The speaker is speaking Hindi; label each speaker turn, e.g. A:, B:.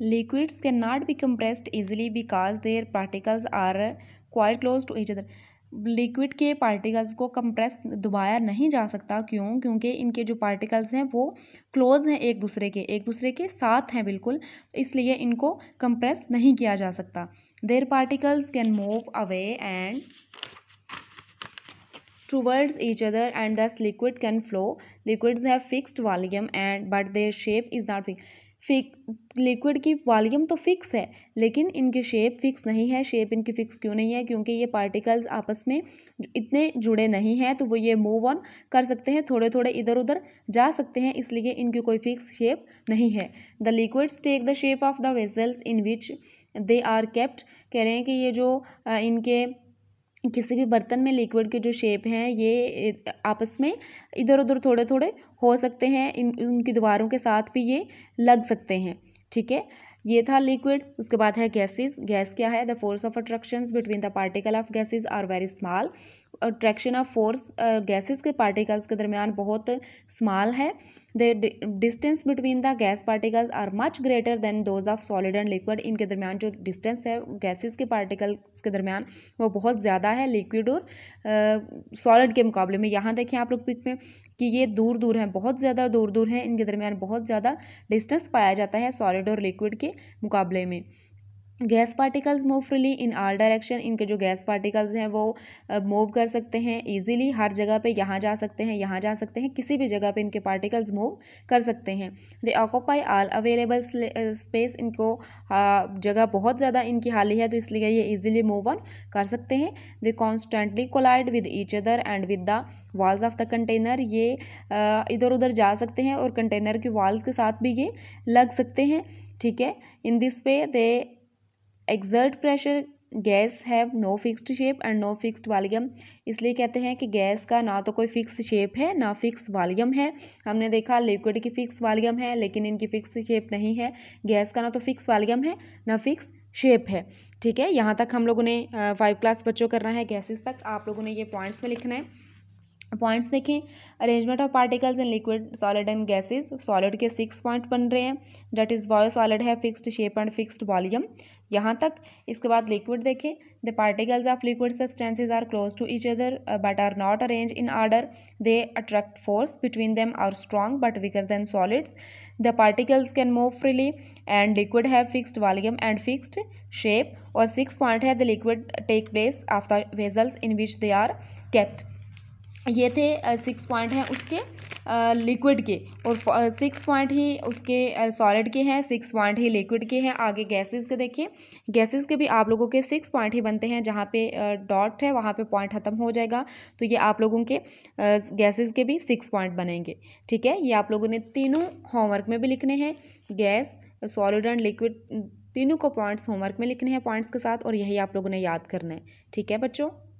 A: liquids can not be compressed easily because their particles are quite close to each other liquid के पार्टिकल्स को कंप्रेस दबाया नहीं जा सकता क्यों क्योंकि इनके जो पार्टिकल्स हैं वो क्लोज़ हैं एक दूसरे के एक दूसरे के साथ हैं बिल्कुल इसलिए इनको कंप्रेस नहीं किया जा सकता their particles can move away and towards each other and thus liquid can flow liquids have fixed volume and but their shape is not fix fix liquid की वॉल्यूम तो फिक्स है लेकिन इनकी शेप फिक्स नहीं है शेप इनकी फिक्स क्यों नहीं है क्योंकि ये पार्टिकल्स आपस में इतने जुड़े नहीं हैं तो वो ये मूव ऑन कर सकते हैं थोड़े थोड़े इधर उधर जा सकते हैं इसलिए इनकी कोई फिक्स शेप नहीं है the liquids take the shape of the vessels in which they are kept कह रहे हैं कि ये जो इनके किसी भी बर्तन में लिक्विड के जो शेप हैं ये आपस में इधर उधर थोड़े थोड़े हो सकते हैं इन उनकी दीवारों के साथ भी ये लग सकते हैं ठीक है ये था लिक्विड उसके बाद है गैसेस गैस क्या है the force of attractions between the particle of gases are very small attraction of force gases के पार्टिकल्स के दरमियान बहुत स्मॉल है the distance between the gas particles are much greater than those of solid and liquid इनके दरमियान जो डिस्टेंस है गैसेस के पार्टिकल्स के दरमियान वो बहुत ज़्यादा है लिक्विड और सॉलिड के मुकाबले में यहाँ देखें आप लोग पिक में कि ये दूर दूर हैं बहुत ज़्यादा दूर दूर हैं इनके दरमियान बहुत ज़्यादा डिस्टेंस पाया जाता है सॉलिड और लिक्विड के मुकाबले में gas particles move freely in all direction इनके जो गैस पार्टिकल्स हैं वो मूव कर सकते हैं इजीली हर जगह पे यहाँ जा सकते हैं यहाँ जा सकते हैं किसी भी जगह पे इनके पार्टिकल्स मूव कर सकते हैं they occupy all available space इनको जगह बहुत ज़्यादा इनकी हाली है तो इसलिए ये इजीली मूव ऑन कर सकते हैं they constantly collide with each other and with the walls of the container ये इधर उधर जा सकते हैं और कंटेनर की वॉल्स के साथ भी ये लग सकते हैं ठीक है in this way they exert pressure gas have no fixed shape and no fixed volume इसलिए कहते हैं कि गैस का ना तो कोई फिक्स शेप है ना फिक्स वॉल्यूम है हमने देखा लिक्विड की फिक्स वॉल्यूम है लेकिन इनकी फिक्स शेप नहीं है गैस का ना तो फिक्स वॉल्यूम है ना फिक्स शेप है ठीक है यहाँ तक हम लोगों ने फाइव क्लास बच्चों करना है गैसेस तक आप लोगों ने ये पॉइंट्स में लिखना है पॉइंट्स देखें arrangement of particles in liquid solid and gases solid के सिक्स पॉइंट बन रहे हैं डेट इज़ वॉय सॉलिड है fixed shape and fixed volume यहाँ तक इसके बाद लिक्विड देखें the particles of liquid substances are close to each other but are not arrange in order they attract force between them are strong but weaker than solids the particles can move freely and liquid have fixed volume and fixed shape और सिक्स पॉइंट है the liquid take place of the vessels in which they are kept ये थे सिक्स पॉइंट हैं उसके लिक्विड के और सिक्स पॉइंट ही उसके सॉलिड के हैं सिक्स पॉइंट ही लिक्विड के हैं आगे गैसेस के देखिए गैसेस के भी आप लोगों के सिक्स पॉइंट ही बनते हैं जहाँ पे डॉट है वहाँ पे पॉइंट ख़त्म हो जाएगा तो ये आप लोगों के गैसेस के भी सिक्स पॉइंट बनेंगे ठीक है ये आप लोगों ने तीनों होमवर्क में भी लिखने हैं गैस सॉलिड एंड लिक्विड तीनों को पॉइंट्स होमवर्क में लिखने हैं पॉइंट्स के साथ और यही आप लोगों ने याद करना है ठीक है बच्चों